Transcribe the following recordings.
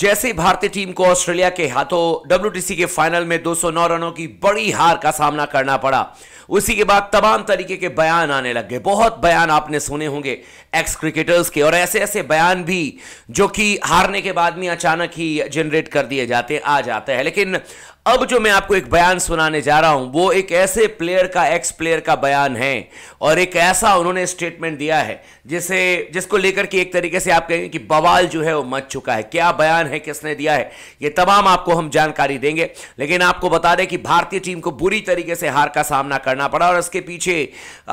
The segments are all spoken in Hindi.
जैसे भारतीय टीम को ऑस्ट्रेलिया के हाथों डब्ल्यूटीसी के फाइनल में 209 रनों की बड़ी हार का सामना करना पड़ा उसी के बाद तमाम तरीके के बयान आने लग गए बहुत बयान आपने सुने होंगे एक्स क्रिकेटर्स के और ऐसे ऐसे बयान भी जो कि हारने के बाद में अचानक ही जनरेट कर दिए जाते आ जाते हैं लेकिन अब जो मैं आपको एक बयान सुनाने जा रहा हूं वो एक ऐसे प्लेयर का एक्स प्लेयर का बयान है और एक ऐसा उन्होंने स्टेटमेंट दिया है जिसे जिसको लेकर के एक तरीके से आप कहेंगे कि बवाल जो है वो मच चुका है क्या बयान है किसने दिया है ये तमाम आपको हम जानकारी देंगे लेकिन आपको बता दें कि भारतीय टीम को बुरी तरीके से हार का सामना करना पड़ा और इसके पीछे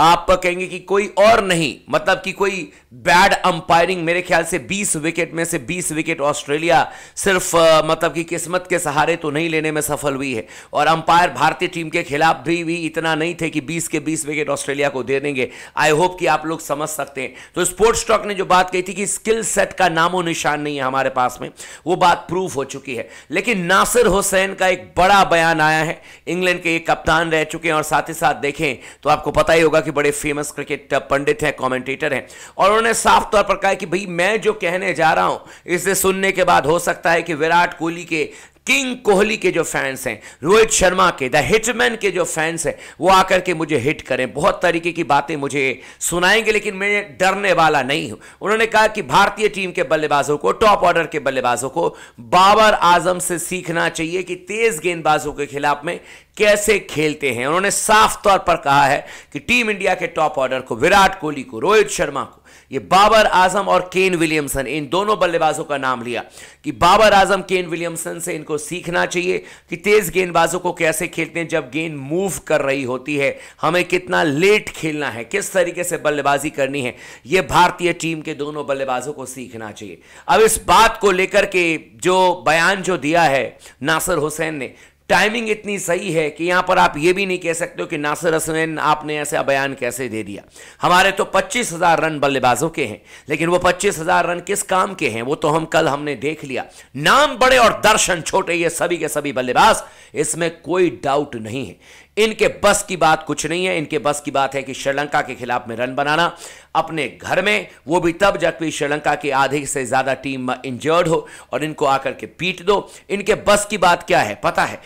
आप कहेंगे कि कोई और नहीं मतलब कि कोई बैड अंपायरिंग मेरे ख्याल से बीस विकेट में से बीस विकेट ऑस्ट्रेलिया सिर्फ मतलब कि किस्मत के सहारे तो नहीं लेने में सफल सफल हुई है और अंपायर भारतीय टीम के खिलाफ भी, भी इतना नहीं थे कि 20 के 20 विकेट ऑस्ट्रेलिया को दे देंगे आई होप कि आप लोग समझ सकते हैं तो स्पोर्ट्स टॉक ने जो बात कही थी कि स्किल सेट का नामो निशान नहीं है हमारे पास में वो बात प्रूफ हो चुकी है लेकिन नासिर हुसैन का एक बड़ा बयान आया है इंग्लैंड के एक कप्तान रह चुके हैं और साथ ही साथ देखें तो आपको पता ही होगा कि बड़े फेमस क्रिकेट पंडित हैं कॉमेंटेटर हैं और उन्होंने साफ तौर पर कहा कि भाई मैं जो कहने जा रहा हूं इसे सुनने के बाद हो सकता है कि विराट कोहली के किंग कोहली के जो फैंस हैं रोहित शर्मा के द हिटमैन के जो फैंस हैं वो आकर के मुझे हिट करें बहुत तरीके की बातें मुझे सुनाएंगे लेकिन मैं डरने वाला नहीं हूं उन्होंने कहा कि भारतीय टीम के बल्लेबाजों को टॉप ऑर्डर के बल्लेबाजों को बाबर आजम से सीखना चाहिए कि तेज गेंदबाजों के खिलाफ में कैसे खेलते हैं उन्होंने साफ तौर पर कहा है कि टीम इंडिया के टॉप ऑर्डर को विराट कोहली को रोहित शर्मा को ये बाबर आजम और केन विलियमसन इन दोनों बल्लेबाजों का नाम लिया कि बाबर आजम केन विलियमसन से इनको सीखना चाहिए कि तेज गेंदबाजों को कैसे खेलते हैं जब गेंद मूव कर रही होती है हमें कितना लेट खेलना है किस तरीके से बल्लेबाजी करनी है यह भारतीय टीम के दोनों बल्लेबाजों को सीखना चाहिए अब इस बात को लेकर के जो बयान जो दिया है नासिर हुसैन ने टाइमिंग इतनी सही है कि यहां पर आप यह भी नहीं कह सकते हो कि नासिर हसनैन आपने ऐसा बयान कैसे दे दिया हमारे तो पच्चीस हज़ार रन बल्लेबाजों के हैं लेकिन वो पच्चीस हज़ार रन किस काम के हैं वो तो हम कल हमने देख लिया नाम बड़े और दर्शन छोटे ये सभी के सभी बल्लेबाज इसमें कोई डाउट नहीं है इनके बस की बात कुछ नहीं है इनके बस की बात है कि श्रीलंका के खिलाफ में रन बनाना अपने घर में वो भी तब जबकि श्रीलंका की आधी से ज़्यादा टीम इंजर्ड हो और इनको आकर के पीट दो इनके बस की बात क्या है पता है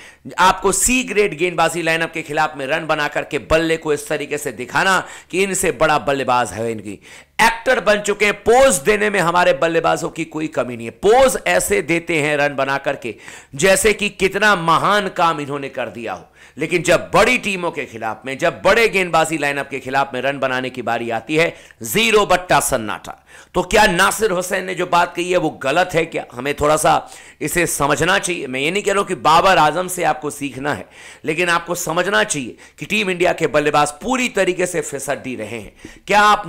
आपको सी ग्रेड गेंदबाजी लाइनअप के खिलाफ में रन बना करके बल्ले को इस तरीके से दिखाना कि इनसे बड़ा बल्लेबाज है इनकी एक्टर बन चुके हैं पोज देने में हमारे बल्लेबाजों की कोई कमी नहीं है पोज ऐसे देते हैं रन बना करके जैसे कि कितना महान काम इन्होंने कर दिया हो लेकिन जब बड़ी टीमों के खिलाफ में जब बड़े गेंदबाजी लाइनअप के खिलाफ में रन बनाने की बारी आती है जीरो बट्टा सन्नाटा तो क्या नासिर हुसैन ने जो बात कही है वो गलत है क्या हमें थोड़ा सा इसे समझना चाहिए मैं ये नहीं कह रहा हूं कि बाबर आजम से आपको सीखना है लेकिन आपको समझना चाहिए कि टीम इंडिया के बल्लेबाज पूरी तरीके से फिसड्डी रहे हैं क्या आप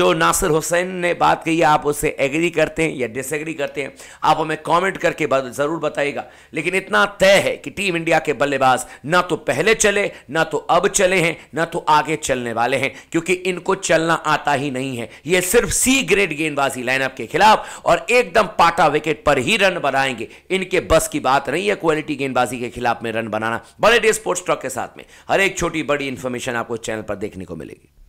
जो नासिर हुसैन ने बात कही आप उससे एग्री करते हैं या डिसएग्री करते हैं आप हमें कॉमेंट करके ज़रूर बताइएगा लेकिन इतना तय है कि टीम इंडिया के बल्लेबाज ना तो पहले चले ना तो अब चले हैं ना तो आगे चलने वाले हैं क्योंकि इनको चलना आता ही नहीं है ये सिर्फ सी ग्रेड गेंदबाजी लाइनअप के खिलाफ और एकदम पाटा विकेट पर ही रन बनाएंगे इनके बस की बात नहीं है क्वालिटी गेंदबाजी के खिलाफ में रन बनाना बड़े डे स्पोर्ट्स ट्रॉक के साथ में हर एक छोटी बड़ी इंफॉर्मेशन आपको चैनल पर देखने को मिलेगी